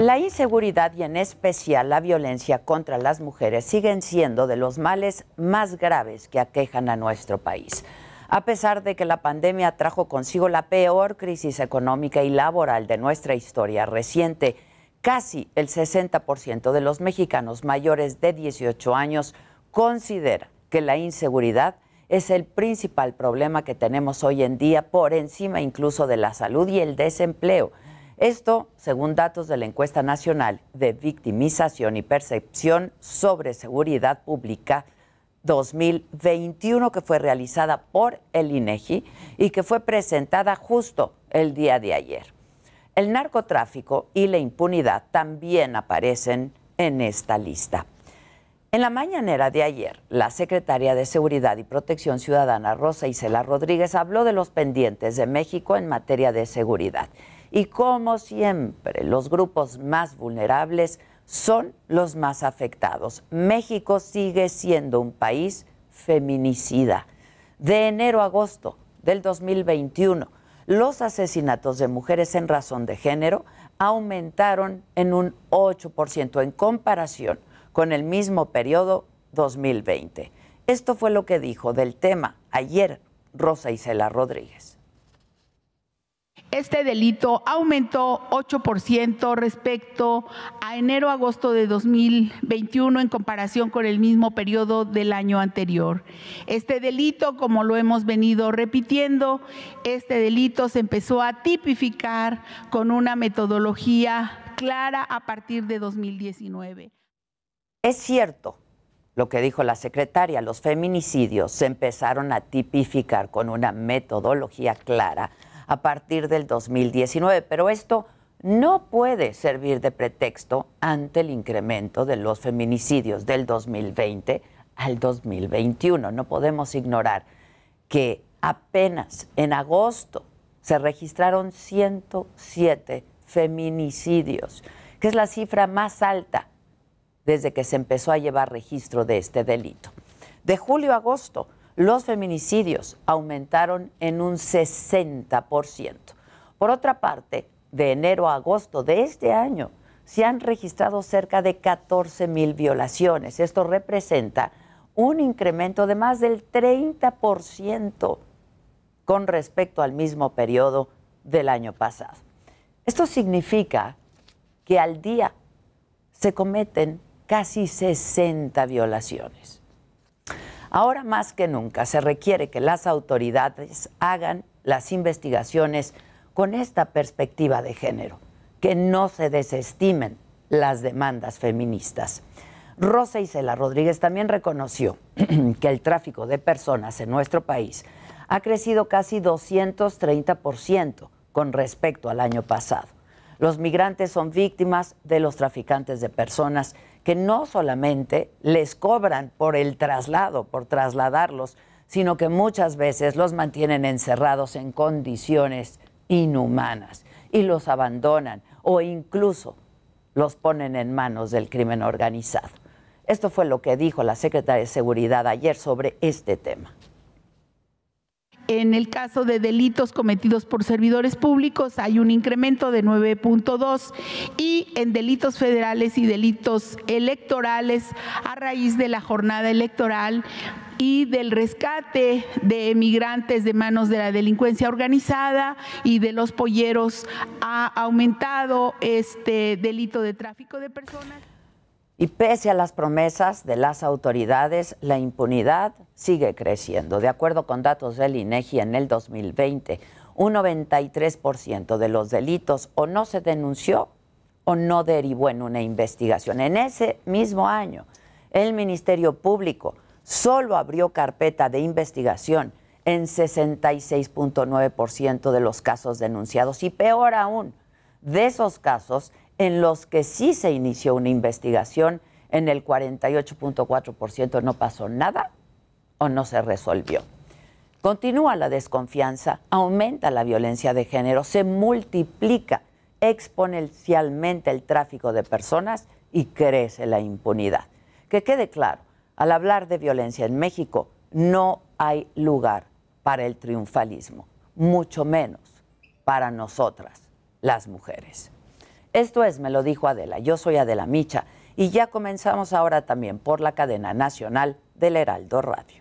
La inseguridad y en especial la violencia contra las mujeres siguen siendo de los males más graves que aquejan a nuestro país. A pesar de que la pandemia trajo consigo la peor crisis económica y laboral de nuestra historia reciente, casi el 60% de los mexicanos mayores de 18 años considera que la inseguridad es el principal problema que tenemos hoy en día, por encima incluso de la salud y el desempleo. Esto según datos de la encuesta nacional de victimización y percepción sobre seguridad pública 2021 que fue realizada por el INEGI e y que fue presentada justo el día de ayer. El narcotráfico y la impunidad también aparecen en esta lista. En la mañanera de ayer, la secretaria de Seguridad y Protección Ciudadana, Rosa Isela Rodríguez, habló de los pendientes de México en materia de seguridad y como siempre, los grupos más vulnerables son los más afectados. México sigue siendo un país feminicida. De enero a agosto del 2021, los asesinatos de mujeres en razón de género aumentaron en un 8% en comparación con el mismo periodo 2020. Esto fue lo que dijo del tema ayer Rosa Isela Rodríguez. Este delito aumentó 8% respecto a enero-agosto de 2021 en comparación con el mismo periodo del año anterior. Este delito, como lo hemos venido repitiendo, este delito se empezó a tipificar con una metodología clara a partir de 2019. Es cierto lo que dijo la secretaria, los feminicidios se empezaron a tipificar con una metodología clara a partir del 2019. Pero esto no puede servir de pretexto ante el incremento de los feminicidios del 2020 al 2021. No podemos ignorar que apenas en agosto se registraron 107 feminicidios, que es la cifra más alta desde que se empezó a llevar registro de este delito. De julio a agosto, los feminicidios aumentaron en un 60%. Por otra parte, de enero a agosto de este año se han registrado cerca de 14 mil violaciones. Esto representa un incremento de más del 30% con respecto al mismo periodo del año pasado. Esto significa que al día se cometen casi 60 violaciones. Ahora más que nunca se requiere que las autoridades hagan las investigaciones con esta perspectiva de género, que no se desestimen las demandas feministas. Rosa Isela Rodríguez también reconoció que el tráfico de personas en nuestro país ha crecido casi 230% con respecto al año pasado. Los migrantes son víctimas de los traficantes de personas que no solamente les cobran por el traslado, por trasladarlos, sino que muchas veces los mantienen encerrados en condiciones inhumanas y los abandonan o incluso los ponen en manos del crimen organizado. Esto fue lo que dijo la secretaria de Seguridad ayer sobre este tema. En el caso de delitos cometidos por servidores públicos hay un incremento de 9.2 y en delitos federales y delitos electorales a raíz de la jornada electoral y del rescate de emigrantes de manos de la delincuencia organizada y de los polleros ha aumentado este delito de tráfico de personas. Y pese a las promesas de las autoridades, la impunidad sigue creciendo. De acuerdo con datos del INEGI, e en el 2020, un 93% de los delitos o no se denunció o no derivó en una investigación. En ese mismo año, el Ministerio Público solo abrió carpeta de investigación en 66.9% de los casos denunciados. Y peor aún, de esos casos, en los que sí se inició una investigación, en el 48.4% no pasó nada o no se resolvió. Continúa la desconfianza, aumenta la violencia de género, se multiplica exponencialmente el tráfico de personas y crece la impunidad. Que quede claro, al hablar de violencia en México no hay lugar para el triunfalismo, mucho menos para nosotras, las mujeres. Esto es, me lo dijo Adela, yo soy Adela Micha y ya comenzamos ahora también por la cadena nacional del Heraldo Radio.